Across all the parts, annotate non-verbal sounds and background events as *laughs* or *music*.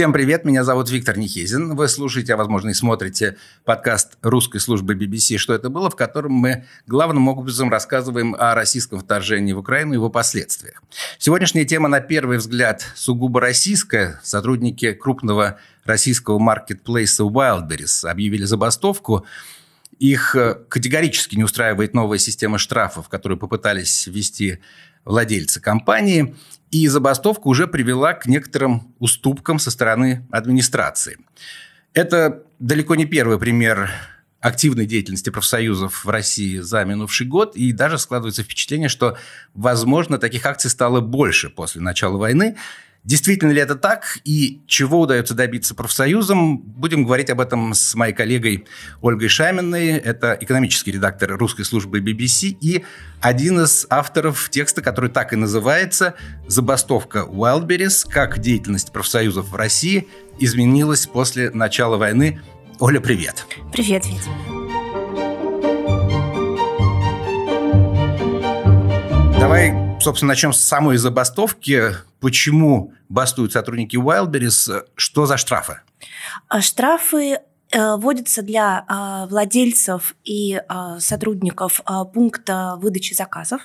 Всем привет, меня зовут Виктор Нехизин. Вы слушаете, а возможно и смотрите подкаст русской службы BBC «Что это было?», в котором мы главным образом рассказываем о российском вторжении в Украину и его последствиях. Сегодняшняя тема, на первый взгляд, сугубо российская. Сотрудники крупного российского маркетплейса Wildberries объявили забастовку. Их э, категорически не устраивает новая система штрафов, которую попытались ввести владельца компании, и забастовка уже привела к некоторым уступкам со стороны администрации. Это далеко не первый пример активной деятельности профсоюзов в России за минувший год, и даже складывается впечатление, что, возможно, таких акций стало больше после начала войны, Действительно ли это так и чего удается добиться профсоюзам, будем говорить об этом с моей коллегой Ольгой Шаминой. Это экономический редактор русской службы BBC и один из авторов текста, который так и называется «Забастовка Wildberries. Как деятельность профсоюзов в России изменилась после начала войны». Оля, привет. Привет, Витя. Давай собственно, начнем с самой забастовки. Почему бастуют сотрудники Wildberries? Что за штрафы? А штрафы Э, вводится для а, владельцев и а, сотрудников а, пункта выдачи заказов.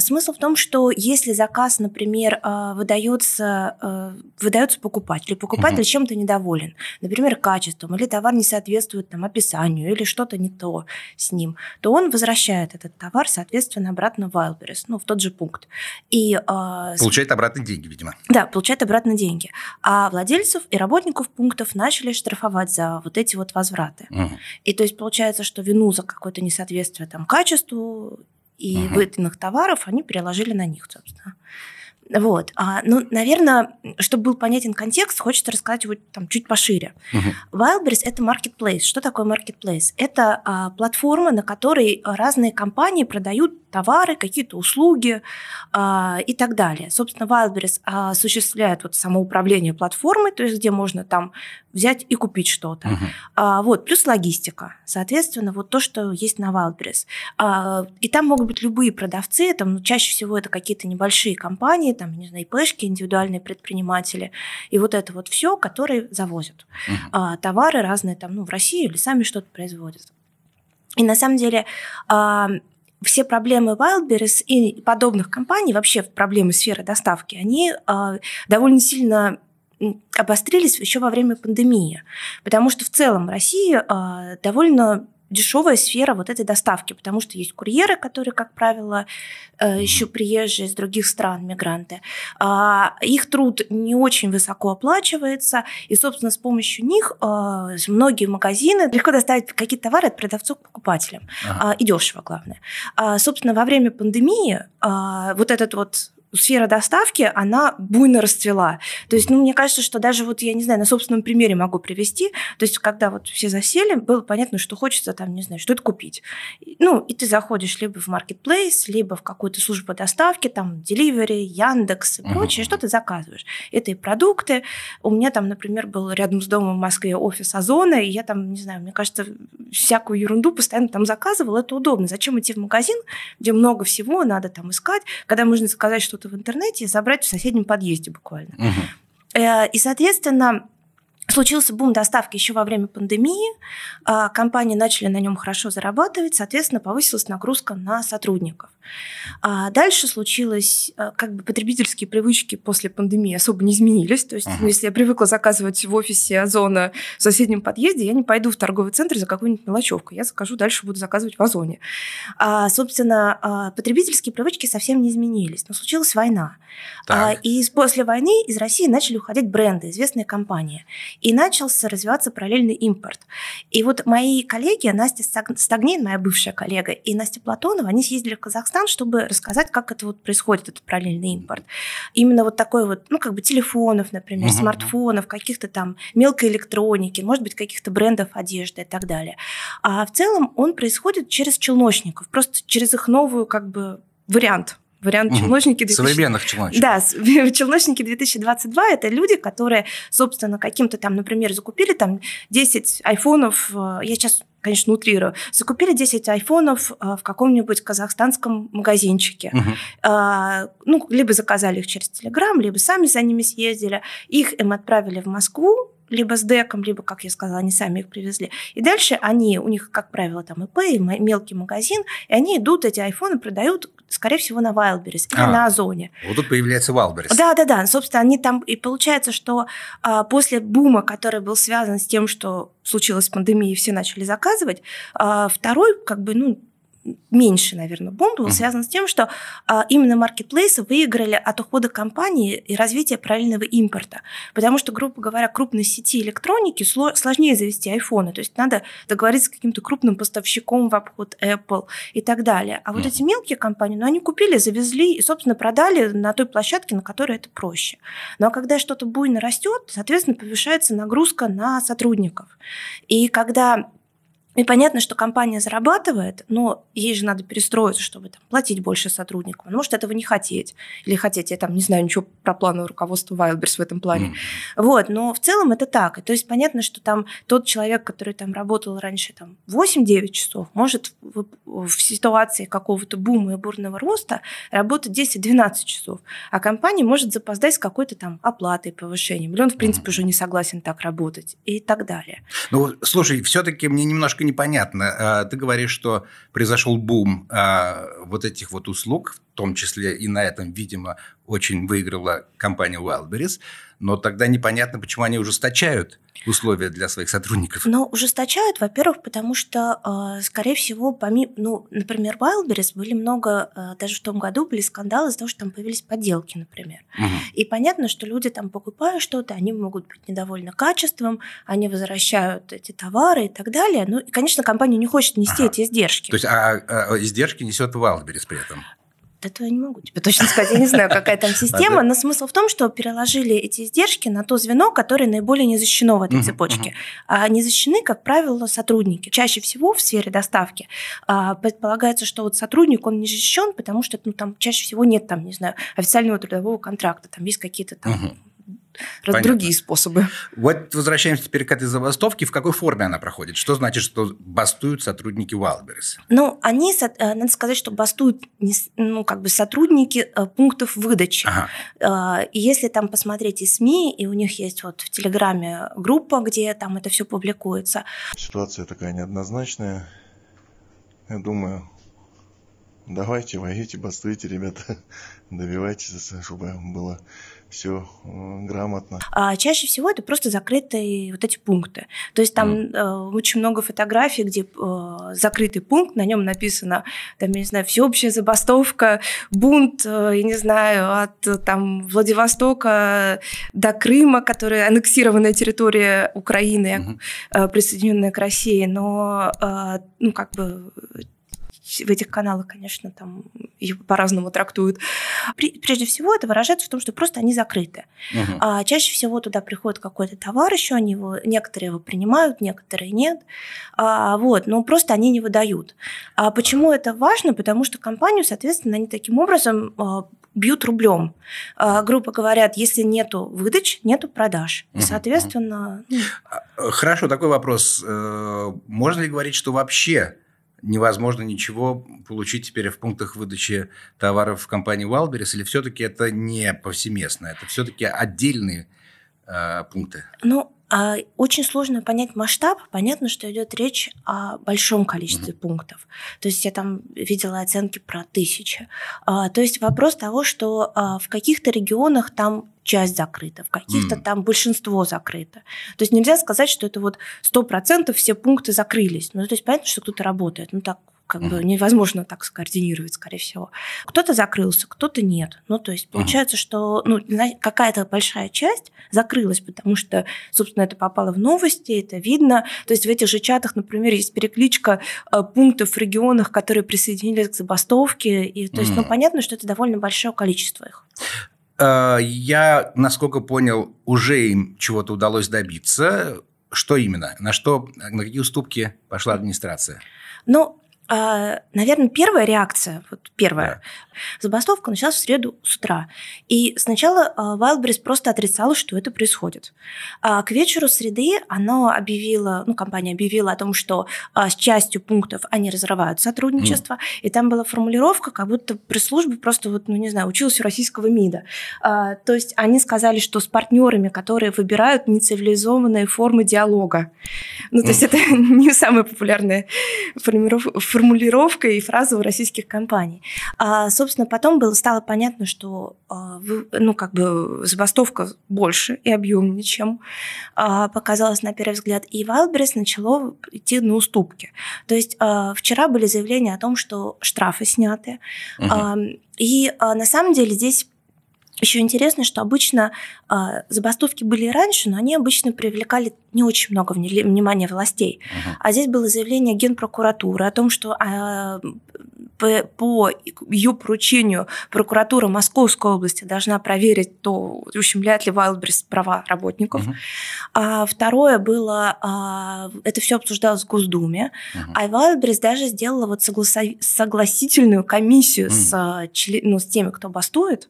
Смысл в том, что если заказ, например, выдается, выдается покупателю, покупатель угу. чем-то недоволен, например, качеством, или товар не соответствует там, описанию, или что-то не то с ним, то он возвращает этот товар, соответственно, обратно в Wildberries, ну, в тот же пункт. И, получает обратно деньги, видимо. Да, получает обратно деньги. А владельцев и работников пунктов начали штрафовать за вот эти вот возвраты. Угу. И то есть получается, что вину за какое-то несоответствие там качеству и угу. выданных товаров они переложили на них, собственно. Вот. А, ну, наверное, чтобы был понятен контекст, хочется рассказать его там чуть пошире. Uh-huh. Wildberries это marketplace. Что такое marketplace? Это а, платформа, на которой разные компании продают товары, какие-то услуги э, и так далее. Собственно, Wildberries а, осуществляет вот самоуправление платформой, то есть где можно там взять и купить что-то. Угу. А, вот, плюс логистика. Соответственно, вот то, что есть на Wildberries. А, и там могут быть любые продавцы, там, ну, чаще всего это какие-то небольшие компании, там, не знаю, ИПшки, индивидуальные предприниматели. И вот это вот все, которые завозят. Угу. А, товары разные там, ну, в России или сами что-то производят. И на самом деле а, все проблемы Wildberries и подобных компаний, вообще проблемы сферы доставки, они а, довольно сильно обострились еще во время пандемии, потому что в целом в России а, довольно дешевая сфера вот этой доставки, потому что есть курьеры, которые, как правило, э, еще приезжие из других стран, мигранты. А, их труд не очень высоко оплачивается, и, собственно, с помощью них э, многие магазины легко доставить какие-то товары от продавцов к покупателям. Ага. А, и дешево, главное. А, собственно, во время пандемии вот этот вот сфера доставки, она буйно расцвела. То есть, ну, мне кажется, что даже вот, я не знаю, на собственном примере могу привести, то есть, когда вот все засели, было понятно, что хочется там, не знаю, что-то купить. Ну, и ты заходишь либо в маркетплейс, либо в какую-то службу доставки, там, Delivery, Яндекс и прочее, uh-huh. что ты заказываешь. Это и продукты. У меня там, например, был рядом с домом в Москве офис Озона, и я там, не знаю, мне кажется, всякую ерунду постоянно там заказывала, это удобно. Зачем идти в магазин, где много всего надо там искать, когда можно заказать что что-то в интернете и забрать в соседнем подъезде буквально. Угу. И, соответственно, Случился бум доставки еще во время пандемии, а компании начали на нем хорошо зарабатывать, соответственно, повысилась нагрузка на сотрудников. А дальше случилось, а, как бы потребительские привычки после пандемии особо не изменились, то есть ну, ага. ну, если я привыкла заказывать в офисе Озона в соседнем подъезде, я не пойду в торговый центр за какую-нибудь мелочевку, я закажу, дальше буду заказывать в Озоне. собственно, потребительские привычки совсем не изменились, но случилась война. Так. И после войны из России начали уходить бренды, известные компании и начался развиваться параллельный импорт. И вот мои коллеги, Настя Стагнин, моя бывшая коллега, и Настя Платонова, они съездили в Казахстан, чтобы рассказать, как это вот происходит, этот параллельный импорт. Именно вот такой вот, ну, как бы телефонов, например, uh-huh. смартфонов, каких-то там мелкой электроники, может быть, каких-то брендов одежды и так далее. А в целом он происходит через челночников, просто через их новую, как бы, вариант вариант угу. челночники. 2000... Современных челночников. Да, *laughs* челночники 2022 – это люди, которые, собственно, каким-то там, например, закупили там 10 айфонов, э, я сейчас конечно, утрирую, закупили 10 айфонов э, в каком-нибудь казахстанском магазинчике. Угу. Ну, либо заказали их через Телеграм, либо сами за ними съездили. Их им отправили в Москву, либо с деком, либо, как я сказала, они сами их привезли. И дальше они, у них, как правило, там ИП, мелкий магазин, и они идут, эти айфоны продают, скорее всего, на Wildberries а, или на Озоне. Вот тут появляется Wildberries. Да-да-да, собственно, они там, и получается, что а, после бума, который был связан с тем, что случилась пандемия, и все начали заказывать, а, второй, как бы, ну, меньше, наверное, бум был mm-hmm. связан с тем, что а, именно маркетплейсы выиграли от ухода компании и развития параллельного импорта. Потому что, грубо говоря, крупной сети электроники сложнее завести айфоны. То есть надо договориться с каким-то крупным поставщиком в обход Apple и так далее. А mm-hmm. вот эти мелкие компании, ну, они купили, завезли и, собственно, продали на той площадке, на которой это проще. Но ну, а когда что-то буйно растет, соответственно, повышается нагрузка на сотрудников. И когда и понятно, что компания зарабатывает, но ей же надо перестроиться, чтобы там, платить больше сотрудникам. Она может этого не хотеть. Или хотеть, я там не знаю ничего про плановое руководство Wildberries в этом плане. Mm. Вот, но в целом это так. И, то есть понятно, что там тот человек, который там работал раньше там, 8-9 часов, может в, в ситуации какого-то бума и бурного роста работать 10-12 часов. А компания может запоздать с какой-то там оплатой, повышением. Или он, в принципе, mm. уже не согласен так работать и так далее. Ну, слушай, все-таки мне немножко непонятно. А, ты говоришь, что произошел бум а, вот этих вот услуг, том числе и на этом, видимо, очень выиграла компания Wildberries, но тогда непонятно, почему они ужесточают условия для своих сотрудников. Но ужесточают, во-первых, потому что, а, скорее всего, помимо, ну, например, Wildberries были много, а, даже в том году были скандалы из-за того, что там появились подделки, например. Угу. И понятно, что люди там покупают что-то, они могут быть недовольны качеством, они возвращают эти товары и так далее. Ну, и, конечно, компания не хочет нести ага. эти издержки. То есть, а, а, а издержки несет Wildberries при этом? Да то я не могу тебе точно сказать, я не знаю, какая там *laughs* система, но смысл в том, что переложили эти издержки на то звено, которое наиболее не защищено в этой цепочке. А не защищены, как правило, сотрудники. Чаще всего в сфере доставки а, предполагается, что вот сотрудник, он не защищен, потому что ну, там чаще всего нет, там, не знаю, официального трудового контракта, там есть какие-то там Понятно. другие способы. Вот возвращаемся теперь к этой забастовке. В какой форме она проходит? Что значит, что бастуют сотрудники Wildberries? Ну, они, э, надо сказать, что бастуют ну, как бы сотрудники э, пунктов выдачи. Ага. Э, и если там посмотреть и СМИ, и у них есть вот в Телеграме группа, где там это все публикуется. Ситуация такая неоднозначная. Я думаю, давайте, воюйте, бастуйте, ребята, *laughs* добивайтесь, чтобы было все э, грамотно. А чаще всего это просто закрытые вот эти пункты. То есть там mm. э, очень много фотографий, где э, закрытый пункт, на нем написано, там, я не знаю, всеобщая забастовка, бунт, э, я не знаю, от э, там Владивостока до Крыма, которая аннексированная территория Украины, mm-hmm. э, присоединенная к России. Но, э, ну, как бы в этих каналах, конечно, там его по-разному трактуют. Прежде всего, это выражается в том, что просто они закрыты. Угу. А, чаще всего туда приходит какой-то товар, еще они его, некоторые его принимают, некоторые нет. А, вот, но просто они не выдают. А почему это важно? Потому что компанию, соответственно, они таким образом а, бьют рублем. А, грубо говоря, если нету выдач, нету продаж. И, соответственно... Ну. А, хорошо, такой вопрос. Э, можно ли говорить, что вообще невозможно ничего получить теперь в пунктах выдачи товаров в компании Wildberries, или все-таки это не повсеместно, это все-таки отдельные э, пункты? Ну, а, очень сложно понять масштаб. Понятно, что идет речь о большом количестве пунктов. То есть я там видела оценки про тысячи. А, то есть вопрос того, что а, в каких-то регионах там часть закрыта, в каких-то mm. там большинство закрыто. То есть нельзя сказать, что это вот 100% все пункты закрылись. Ну, то есть понятно, что кто-то работает. Ну, так как mm-hmm. бы невозможно так скоординировать, скорее всего. Кто-то закрылся, кто-то нет. Ну, то есть получается, mm-hmm. что ну, какая-то большая часть закрылась, потому что, собственно, это попало в новости, это видно. То есть в этих же чатах, например, есть перекличка э, пунктов в регионах, которые присоединились к забастовке. И, то есть, mm-hmm. ну, понятно, что это довольно большое количество их э, я, насколько понял, уже им чего-то удалось добиться. Что именно? На что, на какие уступки пошла администрация? Ну, а, Наверное, первая реакция, вот первая, да. забастовка началась в среду с утра. И сначала а, Wildberries просто отрицала, что это происходит. А к вечеру среды она объявила, ну, компания объявила о том, что с частью пунктов они разрывают сотрудничество. Mm. И там была формулировка, как будто пресс-служба просто, вот, ну, не знаю, училась у российского МИДа. То есть они сказали, что с партнерами, которые выбирают нецивилизованные формы диалога. Ну, то mm. есть это *laughs* не самая популярная формулировка формулировка и фраза у российских компаний. А, собственно, потом было, стало понятно, что а, ну, как бы забастовка больше и объемнее, чем а, показалось на первый взгляд. И Вайлдберрис начало идти на уступки. То есть а, вчера были заявления о том, что штрафы сняты. Угу. и на самом деле здесь еще интересно, что обычно э, забастовки были и раньше, но они обычно привлекали не очень много внимания властей. Uh-huh. А здесь было заявление Генпрокуратуры о том, что э, по, по ее поручению прокуратура Московской области должна проверить, то ущемляет ли Вайлдберрис права работников. Uh-huh. А второе было, а, это все обсуждалось в Госдуме, uh-huh. а Вайлдберрис даже сделала вот согласо- согласительную комиссию uh-huh. с, а, ну, с теми, кто бастует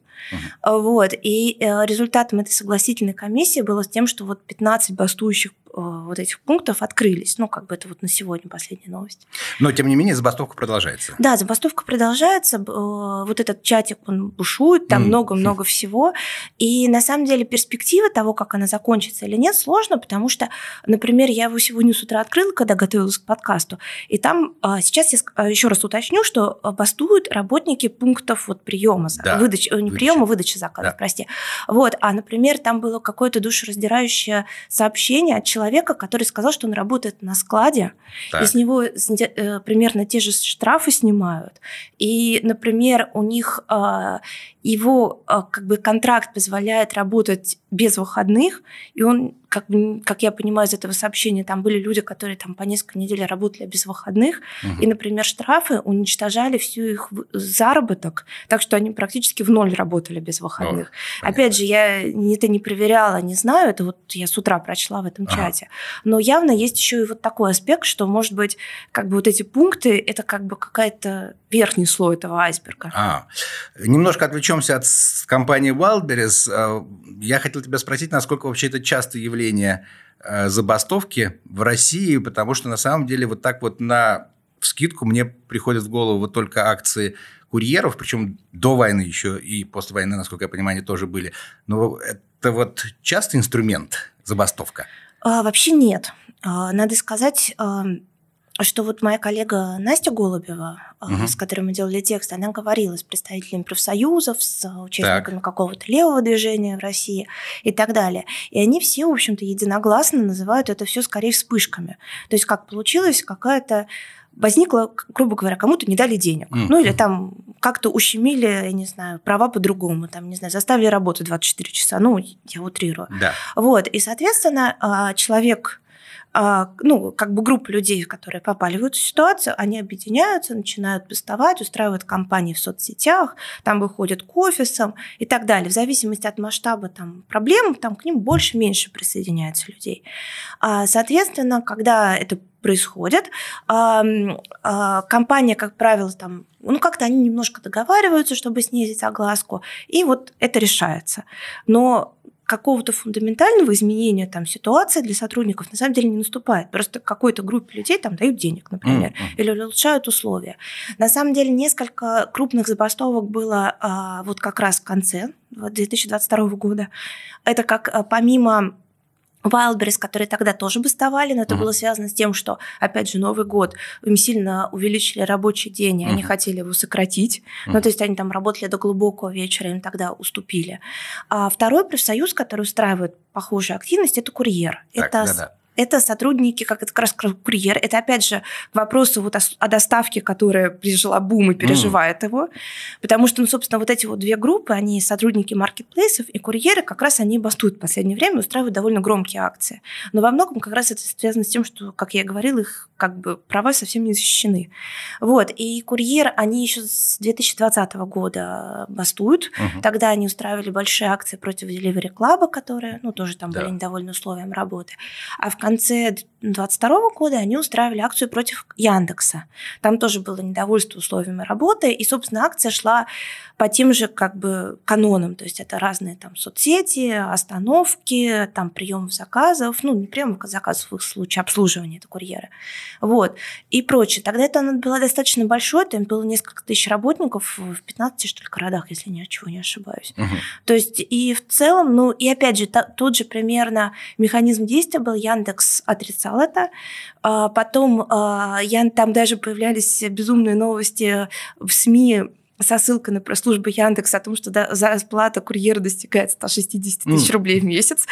Uh-huh. Вот. И э, результатом этой согласительной комиссии было с тем, что вот 15 бастующих э, вот этих пунктов открылись. Ну, как бы это вот на сегодня последняя новость. Но, тем не менее, забастовка продолжается. Да, забастовка продолжается. Вот этот чатик, он бушует, там много-много mm. *laughs* -hmm. всего. И, на самом деле, перспектива того, как она закончится или нет, сложно, потому что, например, я его сегодня с утра открыла, когда готовилась к подкасту, и там а, сейчас я а, еще раз уточню, что бастуют работники пунктов вот приема, да. выдачи, не приема, приема выдачи заказов, да. прости. Вот, а, например, там было какое-то душераздирающее сообщение от человека, который сказал, что он работает на складе, так. и с него э, примерно те же штрафы снимают. И, например, у них а, его а, как бы контракт позволяет работать без выходных, и он как, как я понимаю из этого сообщения, там были люди, которые там по несколько недель работали без выходных, угу. и, например, штрафы уничтожали всю их заработок, так что они практически в ноль работали без выходных. О, Опять же, я это не проверяла, не знаю, это вот я с утра прочла в этом ага. чате, но явно есть еще и вот такой аспект, что, может быть, как бы вот эти пункты, это как бы какая-то верхний слой этого айсберга. А, немножко отвлечемся от компании Wildberries. А, я хотел тебя спросить, насколько вообще это часто является явление э, забастовки в России, потому что на самом деле вот так вот на скидку мне приходят в голову вот только акции курьеров, причем до войны еще и после войны, насколько я понимаю, они тоже были. Но это вот частый инструмент забастовка? А, вообще нет. А, надо сказать, что вот моя коллега Настя Голубева, угу. с которой мы делали текст, она говорила с представителями профсоюзов, с участниками какого-то левого движения в России и так далее. И они все, в общем-то, единогласно называют это все скорее вспышками. То есть как получилось какая-то возникла, грубо говоря, кому-то не дали денег. Mm-hmm. Ну или там как-то ущемили, я не знаю, права по-другому, там, не знаю, заставили работать 24 часа. Ну, я утрирую. Да. Вот. И, соответственно, а, человек, а, ну, как бы группа людей, которые попали в эту ситуацию, они объединяются, начинают бастовать, устраивают кампании в соцсетях, там выходят к офисам и так далее. В зависимости от масштаба там, проблем, там к ним больше-меньше присоединяются людей. А, соответственно, когда это происходит. А, компания, как правило, там, ну как-то они немножко договариваются, чтобы снизить огласку, и вот это решается. Но какого-то фундаментального изменения там, ситуации для сотрудников на самом деле не наступает. Просто какой-то группе людей там дают денег, например, mm-hmm. или улучшают условия. На самом деле несколько крупных забастовок было а, вот как раз в конце 2022 года. Это как а, помимо Wildberries, которые тогда тоже бастовали, но это uh-huh. было связано с тем, что, опять же, Новый год, им сильно увеличили рабочий день, и uh-huh. они хотели его сократить. Uh-huh. Ну, то есть они там работали до глубокого вечера, им тогда уступили. А второй профсоюз, который устраивает похожую активность, это курьер. Так, это да, да это сотрудники, как это как раз курьер. Это опять же к вопросу вот о, о доставке, которая пережила бум и переживает mm. его. Потому что, ну, собственно, вот эти вот две группы, они сотрудники маркетплейсов и курьеры, как раз они бастуют в последнее время, устраивают довольно громкие акции. Но во многом как раз это связано с тем, что, как я говорила, их как бы права совсем не защищены. Вот. И курьер, они еще с 2020 года бастуют. Mm-hmm. Тогда они устраивали большие акции против Delivery Club, которые, ну, тоже там да. были недовольны условиям работы. А в конце конце 2022 года они устраивали акцию против Яндекса. Там тоже было недовольство условиями работы, и, собственно, акция шла по тем же как бы канонам, то есть это разные там соцсети, остановки, там прием заказов, ну не прямо заказов, в их случае обслуживания это курьера, вот, и прочее. Тогда это было достаточно большое, там было несколько тысяч работников в 15 что ли городах, если я ничего не ошибаюсь. Угу. То есть и в целом, ну и опять же, та, тот же примерно механизм действия был Яндекс Яндекс отрицал это. А, потом а, я, там даже появлялись безумные новости в СМИ со ссылкой на пресс-службу Яндекс о том, что да, зарплата курьера достигает 160 тысяч mm. рублей в месяц.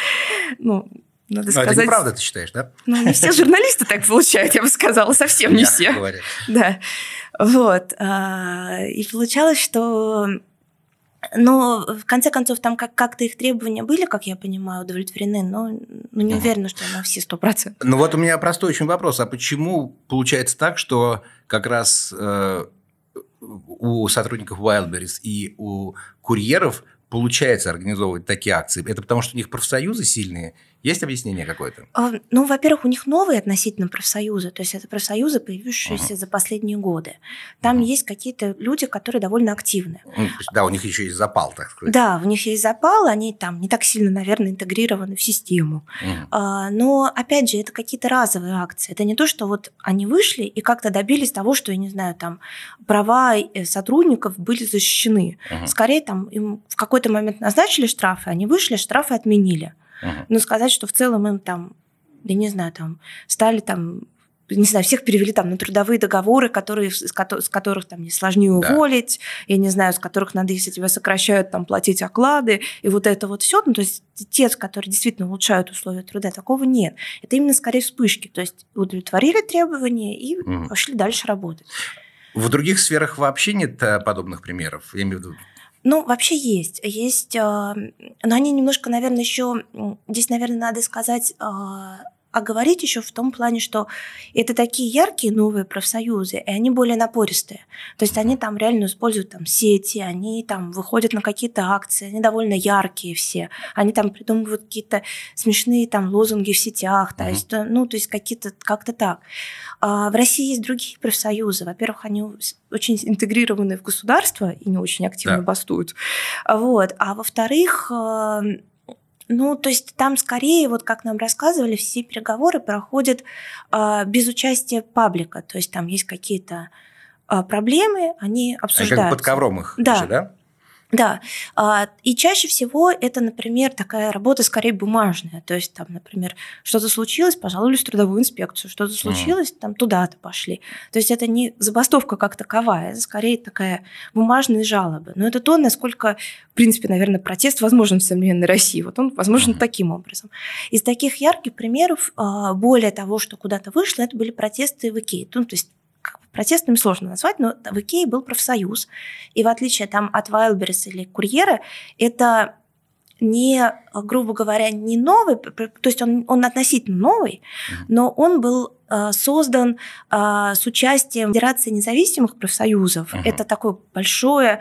Ну, надо ну, сказать... это неправда, ты считаешь, да? Ну, не все журналисты так получают, я бы сказала, совсем не все. Да. Вот. А, и получалось, что но в конце концов там как- как-то их требования были, как я понимаю, удовлетворены, но ну, не уверена, что на все сто процентов. Ну вот у меня простой очень вопрос. А почему получается так, что как раз э, у сотрудников Wildberries и у курьеров получается организовывать такие акции? Это потому, что у них профсоюзы сильные? Есть объяснение какое-то? А, ну, во-первых, у них новые относительно профсоюзы, то есть это профсоюзы, появившиеся uh за последние годы. Там uh есть какие-то люди, которые довольно активны. Ну, да, у них еще есть запал, так сказать. Да, у них есть запал, они там не так сильно, наверное, интегрированы в систему. uh но, опять же, это какие-то разовые акции. Это не то, что вот они вышли и как-то добились того, что, я не знаю, там права э, сотрудников были защищены. uh Скорее, там им в какой какой-то момент назначили штрафы, они вышли, штрафы отменили. uh Но сказать, что в целом им там, да не знаю, там стали там не знаю, всех перевели там на трудовые договоры, которые, с, с которых там не сложнее уволить, да. я не знаю, с которых надо, если тебя сокращают, там платить оклады, и вот это вот все. Ну, то есть те, которые действительно улучшают условия труда, такого нет. Это именно скорее вспышки. То есть удовлетворили требования и угу. пошли дальше работать. В других сферах вообще нет э, подобных примеров? Я имею в виду ну, вообще есть. Есть, а, но они немножко, наверное, еще... Здесь, наверное, надо сказать а, а говорить еще в том плане, что это такие яркие новые профсоюзы, и они более напористые. То есть они там реально используют там сети, они там выходят на какие-то акции, они довольно яркие все, они там придумывают какие-то смешные там лозунги в сетях, то есть, э, ну, то есть какие-то как-то так. А в России есть другие профсоюзы. Во-первых, они очень интегрированы в государство и не очень активно да. бастуют. Вот. А во-вторых, э, ну, то есть там скорее, вот как нам рассказывали, все переговоры проходят э, без участия паблика. То есть там есть какие-то э, проблемы, они обсуждаются. Они как под ковром их, да? Же, да? Да, а, и чаще всего это, например, такая работа скорее бумажная, то есть там, например, что-то случилось, пожаловались в трудовую инспекцию, что-то случилось, там туда-то пошли. То есть это не забастовка как таковая, это скорее такая бумажные жалобы. Но это то, насколько, в принципе, наверное, протест возможен в современной России. Вот он возможен таким образом. Из таких ярких примеров, а, более того, что куда-то вышло, это были протесты в Икее. Ну, то есть Протестным сложно назвать, но в Икее был профсоюз. И в отличие там от Вайлберс или Курьера, это не, а, грубо говоря, не новый, то есть он, он относительно новый, но он был а, создан а, с участием Федерации независимых профсоюзов. Uh-huh. Это такое большое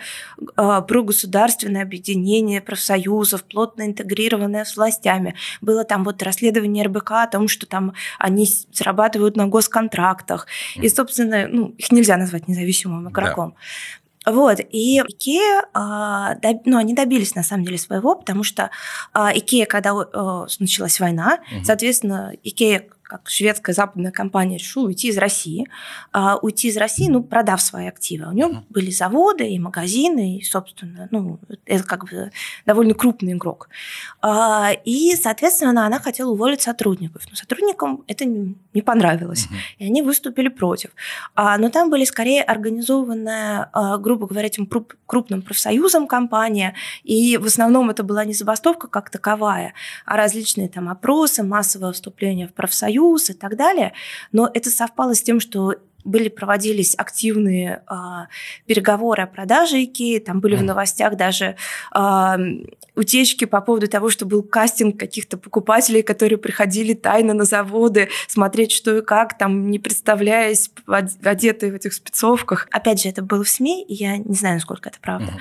а, прогосударственное объединение профсоюзов, плотно интегрированное с властями. Было там вот расследование РБК о том, что там они зарабатывают на госконтрактах. Uh-huh. И, собственно, ну, их нельзя назвать независимым игроком. Да. Вот, и Икея, а, ну, они добились, на самом деле, своего, потому что а, Икея, когда началась война, угу. соответственно, Икея как шведская западная компания решила уйти из России. А, уйти из России, ну, продав свои активы. У него uh-huh. были заводы и магазины, и, собственно, ну, это как бы довольно крупный игрок. А, и, соответственно, она, она хотела уволить сотрудников. Но сотрудникам это не, не понравилось. Uh-huh. И они выступили против. А, но там были скорее организованы, а, грубо говоря, этим крупным профсоюзом компания, и в основном это была не забастовка как таковая, а различные там опросы, массовое вступление в профсоюз, Союз и так далее. Но это совпало с тем, что были проводились активные э, переговоры о продаже Икеи, там были в новостях даже э, утечки по поводу того, что был кастинг каких-то покупателей, которые приходили тайно на заводы смотреть, что и как, там не представляясь, одетые в этих спецовках. Опять же, это было в СМИ, и я не знаю, насколько это правда. Mm.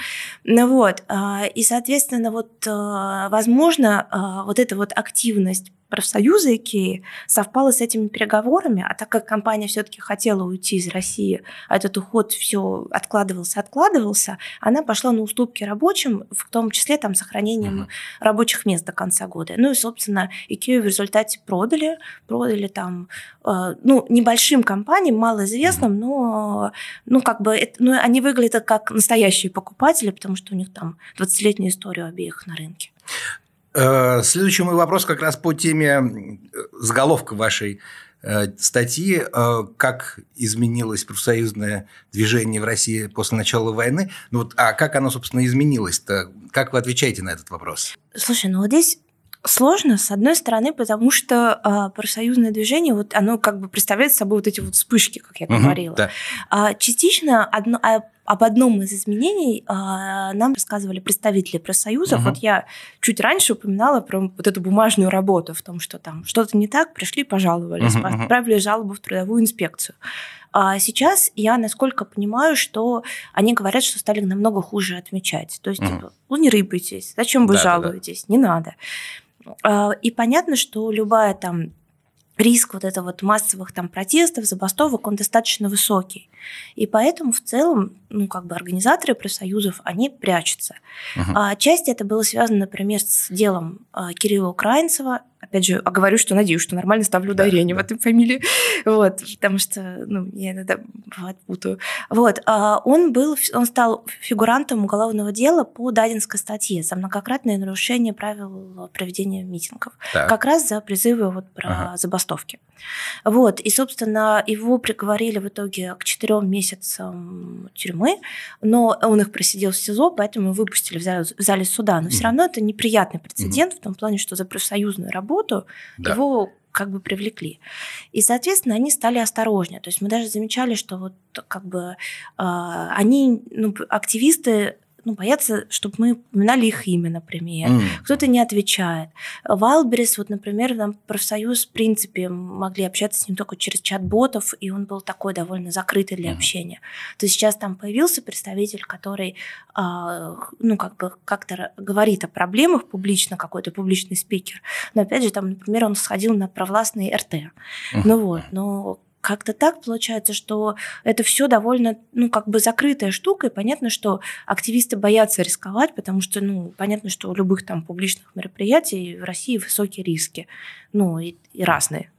Ну вот, э, и, соответственно, вот, э, возможно, э, вот эта вот активность профсоюза Икеи совпало с этими переговорами, а так как компания все-таки хотела уйти из России, а этот уход все откладывался, откладывался, она пошла на уступки рабочим, в том числе там сохранением угу. рабочих мест до конца года. Ну и, собственно, Икею в результате продали, продали там, э, ну, небольшим компаниям, малоизвестным, но, ну, как бы, это, ну, они выглядят как настоящие покупатели, потому что у них там 20-летняя история обеих на рынке. Э, следующий мой вопрос как раз по теме заголовка вашей э, статьи э, «Как изменилось профсоюзное движение в России после начала войны». Ну вот, а как оно, собственно, изменилось-то? Как вы отвечаете на этот вопрос? Слушай, ну вот здесь сложно, с одной стороны, потому что а, профсоюзное движение, вот оно как бы представляет собой вот эти вот вспышки, как я угу, говорила. Да. А, частично одно, а об одном из изменений а, нам рассказывали представители профсоюзов. Угу. Вот я чуть раньше упоминала про вот эту бумажную работу в том, что там что-то не так, пришли, пожаловались, угу, отправили жалобу в трудовую инспекцию. А сейчас я, насколько понимаю, что они говорят, что стали намного хуже отмечать. То есть, угу. типа, ну не рыпайтесь, зачем вы да, жалуетесь, да, да. не надо. А, и понятно, что любая там риск вот этого вот массовых там протестов, забастовок, он достаточно высокий. И поэтому в целом, ну, как бы организаторы профсоюзов, они прячутся. uh А, часть это было связано, например, с делом а, Кирилла Украинцева, Опять же, а говорю, что надеюсь, что нормально ставлю ударение да, в этой фамилии. *laughs* Вот, потому что, ну, я иногда бывает путаю. Вот, А он был, он стал фигурантом уголовного дела по Дадинской статье за многократное нарушение правил проведения митингов. Так. Как раз за призывы вот про ага. забастовки. Вот, и, собственно, его приговорили в итоге к четырем месяцам тюрьмы, но он их просидел в СИЗО, поэтому выпустили в зале, в зале суда. Но mm. все равно это неприятный прецедент mm в том плане, что за профсоюзную работу работу, да. его как бы привлекли. И, соответственно, они стали осторожнее. То есть мы даже замечали, что вот как бы э, они, ну, активисты ну, боятся, чтобы мы упоминали их имя, например. Mm. Кто-то не отвечает. Валберес, вот, например, нам профсоюз, в принципе, могли общаться с ним только через чат-ботов, и он был такой довольно закрытый для mm. общения. То есть сейчас там появился представитель, который, э, ну, как бы как-то говорит о проблемах публично, какой-то публичный спикер. Но, опять же, там, например, он сходил на провластный РТ. Mm. Ну вот, но как-то так получается, что это все довольно, ну, как бы закрытая штука, и понятно, что активисты боятся рисковать, потому что, ну, понятно, что у любых там публичных мероприятий в России высокие риски, ну, и, и разные.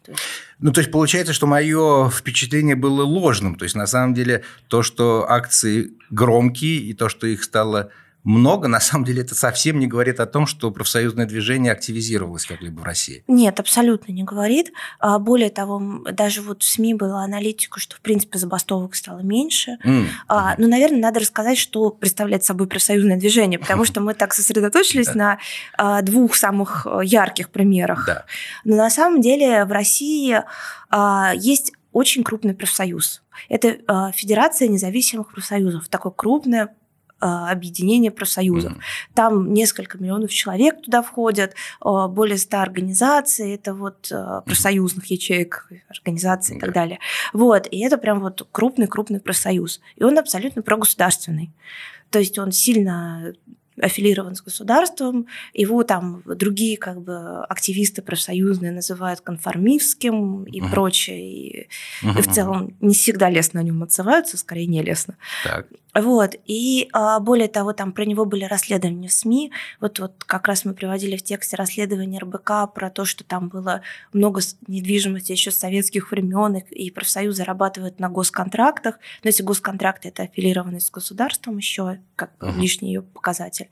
Ну, то есть получается, что мое впечатление было ложным, то есть на самом деле то, что акции громкие, и то, что их стало много, на самом деле это совсем не говорит о том, что профсоюзное движение активизировалось как-либо в России. Нет, абсолютно не говорит. А, более того, даже вот в СМИ было аналитику, что, в принципе, забастовок стало меньше. Mm. А, но, ну, наверное, надо рассказать, что представляет собой профсоюзное движение, потому *laughs* что мы так сосредоточились на а, двух самых э, ярких примерах. Но на самом деле в России а, есть очень крупный профсоюз. Это Федерация независимых профсоюзов, такое крупное а, объединение профсоюзов. Mm-hmm. Там несколько миллионов человек туда входят, а, более ста организаций, это вот а, профсоюзных ячеек, организаций mm-hmm. и так далее. Вот, и это прям вот крупный-крупный профсоюз. И он абсолютно прогосударственный. То есть он сильно аффилирован с государством, его там другие как бы активисты профсоюзные называют конформистским и угу. прочее, и, угу. и в целом не всегда лестно о нем отзываются, скорее не лестно. Так. Вот, и а, более того, там про него были расследования в СМИ, вот, вот как раз мы приводили в тексте расследование РБК про то, что там было много недвижимости еще с советских времен, и профсоюз зарабатывает на госконтрактах, но эти госконтракты это аффилированность с государством еще, как угу. лишний ее показатель.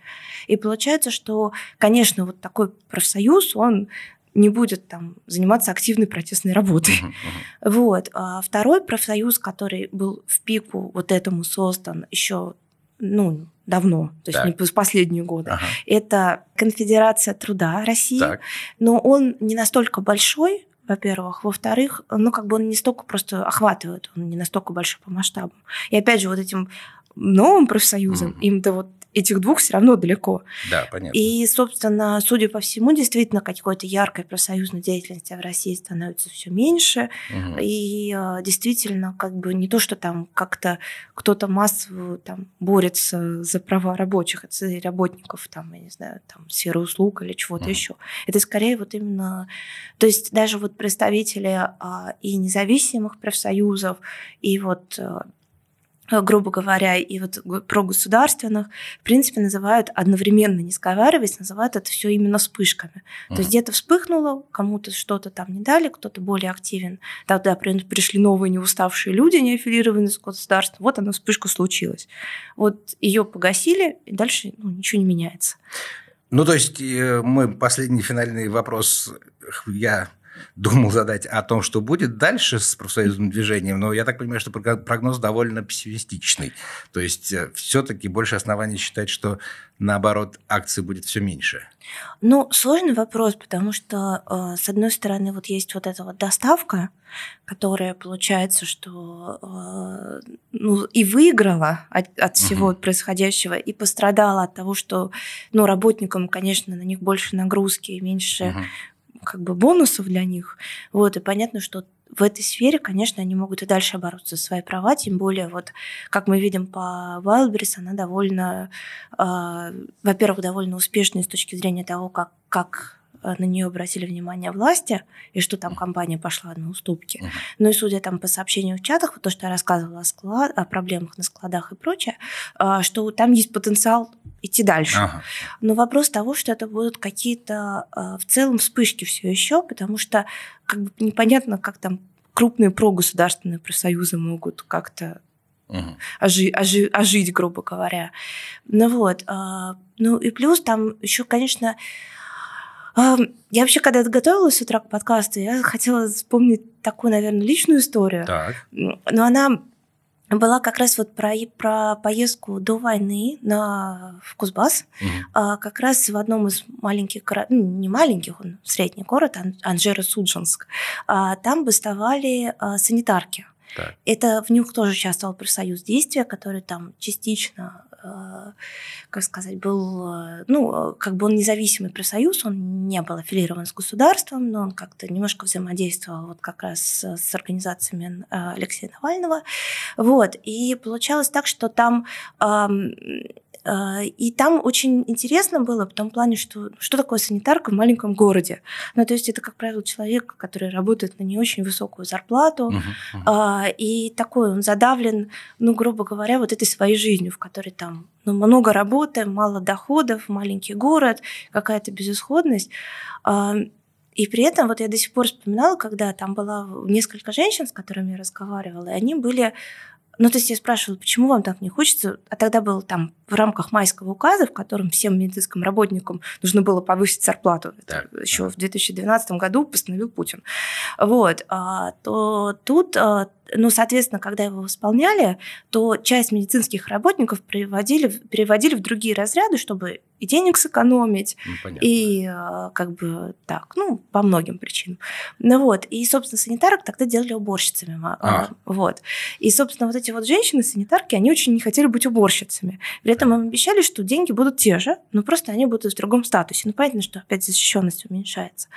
И получается, что, конечно, вот такой профсоюз, он не будет там заниматься активной протестной работой. Uh-huh, uh-huh. Вот. А второй профсоюз, который был в пику вот этому создан еще ну, давно, то так. есть не в последние годы. Ага. Это Конфедерация труда России, так. но он не настолько большой, во-первых. Во-вторых, ну, как бы он не столько просто охватывает, он не настолько большой по масштабу. И опять же, вот этим новым профсоюзом, mm-hmm. им-то вот этих двух все равно далеко. Да, понятно. И, собственно, судя по всему, действительно, какой-то яркой профсоюзной деятельности в России становится все меньше. Угу. И э, действительно, как бы не то, что там как-то кто-то массово там борется за права рабочих, и работников, там, я не знаю, там, сферы услуг или чего-то угу. еще. Это скорее вот именно... То есть даже вот представители а, и независимых профсоюзов, и вот э, Э, грубо говоря, и вот про государственных, в принципе, называют одновременно, не сговариваясь, называют это все именно вспышками. Mm-hmm. То есть где-то вспыхнуло, кому-то что-то там не дали, кто-то более активен. Тогда пришли новые неуставшие люди, не аффилированные с государством. Вот она вспышка случилась. Вот ее погасили, и дальше ну, ничего не меняется. Ну, то есть э, мы последний финальный вопрос я думал задать о том, что будет дальше с профсоюзным движением, но я так понимаю, что прогноз довольно пессимистичный. То есть э, все-таки больше оснований считать, что наоборот акций будет все меньше. Ну, сложный вопрос, потому что, э, с одной стороны, вот есть вот эта вот доставка, которая получается, что э, ну, и выиграла от, от всего угу. происходящего, и пострадала от того, что ну, работникам, конечно, на них больше нагрузки и меньше угу как бы бонусов для них. Вот, и понятно, что в этой сфере, конечно, они могут и дальше бороться за свои права, тем более, вот, как мы видим по Wildberries, она довольно, э, во-первых, довольно успешная с точки зрения того, как, как э, на нее обратили внимание власти, и что там компания пошла на уступки. Uh-huh. Ну и судя там по сообщениям в чатах, вот то, что я рассказывала о, склад, о проблемах на складах и прочее, а, что там есть потенциал идти дальше. Ага. Но вопрос того, что это будут какие-то а, в целом вспышки все еще, потому что как бы непонятно, как там крупные прогосударственные профсоюзы могут как-то Угу. Ожи, ожи, ожить, грубо говоря. Ну вот. А, ну и плюс там еще, конечно, а, я вообще, когда готовилась с утра к подкасту, я хотела вспомнить такую, наверное, личную историю. Так. Но она была как раз вот про, про поездку до войны на, в Кузбасс. Угу. А, как раз в одном из маленьких городов, ну, не маленьких, он средний город, Ан- Анжеро-Суджанск, а, там бастовали а, санитарки. Так. Это в них тоже участвовал профсоюз действия, который там частично Э, как сказать, был, э, ну, э, как бы он независимый профсоюз, он не был аффилирован с государством, но он как-то немножко взаимодействовал вот как раз с организациями Алексея Навального. Вот, и получалось так, что там а, и там очень интересно было в том плане, что ну, что такое санитарка в маленьком городе. Ну, то есть это, как правило, человек, который работает на не очень высокую зарплату, uh-huh, uh-huh. и такой он задавлен, ну, грубо говоря, вот этой своей жизнью, в которой там ну, много работы, мало доходов, маленький город, какая-то безысходность. А, и при этом вот я до сих пор вспоминала, когда там было несколько женщин, с которыми я разговаривала, и они были ну, то есть я спрашивала, почему вам так не хочется? А тогда был там в рамках майского указа, в котором всем медицинским работникам нужно было повысить зарплату. Так. Это еще в 2012 году постановил Путин. Вот. А, то тут а, ну, соответственно, когда его исполняли, то часть медицинских работников переводили, переводили в другие разряды, чтобы и денег сэкономить, ну, и э, как бы так, ну, по многим причинам. Ну вот, и, собственно, санитарок тогда делали уборщицами. А. а. Вот. И, собственно, вот эти вот женщины-санитарки, они очень не хотели быть уборщицами. При этом им обещали, что деньги будут те же, но просто они будут в другом статусе. Ну, понятно, что опять защищенность уменьшается.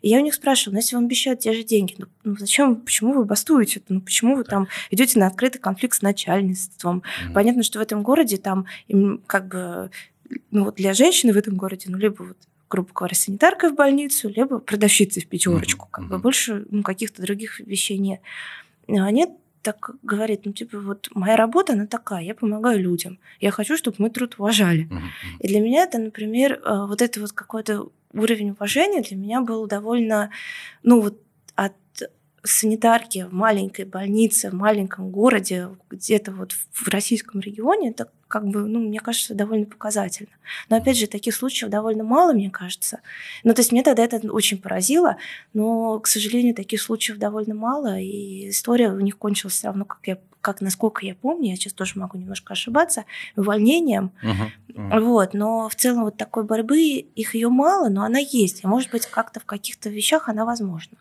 И я у них спрашивала, ну, если вам обещают те же деньги, ну, ну зачем, почему вы бастуете? Ну, почему почему вы там идете на открытый конфликт с начальством. Mm-hmm. Понятно, что в этом городе там им как бы ну вот для женщины в этом городе, ну либо вот грубо говоря, санитаркой в больницу, либо продавщицей в пятерочку. Mm-hmm. Как бы больше ну, каких-то других вещей нет. А нет, так говорит, ну, типа, вот моя работа, она такая, я помогаю людям. Я хочу, чтобы мы труд уважали. Mm-hmm. И для меня это, например, э, вот это вот какой-то уровень уважения для меня был довольно, ну, вот санитарки в маленькой больнице, в маленьком городе, где-то вот в российском регионе, это как бы, ну, мне кажется, довольно показательно. Но, опять же, таких случаев довольно мало, мне кажется. Ну, то есть мне тогда это очень поразило, но, к сожалению, таких случаев довольно мало, и история у них кончилась все равно, как я как насколько я помню, я сейчас тоже могу немножко ошибаться, увольнением. Uh-huh. Uh-huh. Вот, но в целом вот такой борьбы, их ее мало, но она есть. И, может быть, как-то в каких-то вещах она возможна.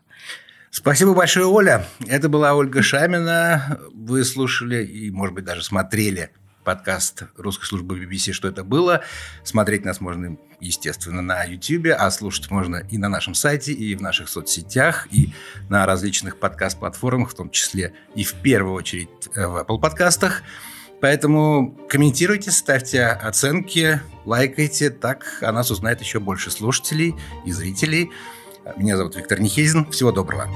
Спасибо большое, Оля. Это была Ольга Шамина. Вы слушали и, может быть, даже смотрели подкаст русской службы BBC «Что это было?». Смотреть нас можно, естественно, на YouTube, а слушать можно и на нашем сайте, и в наших соцсетях, и на различных подкаст-платформах, в том числе и в первую очередь э, в Apple подкастах. Поэтому комментируйте, ставьте оценки, лайкайте, так о нас узнает еще больше слушателей и зрителей – меня зовут Виктор Нехизин. Всего доброго.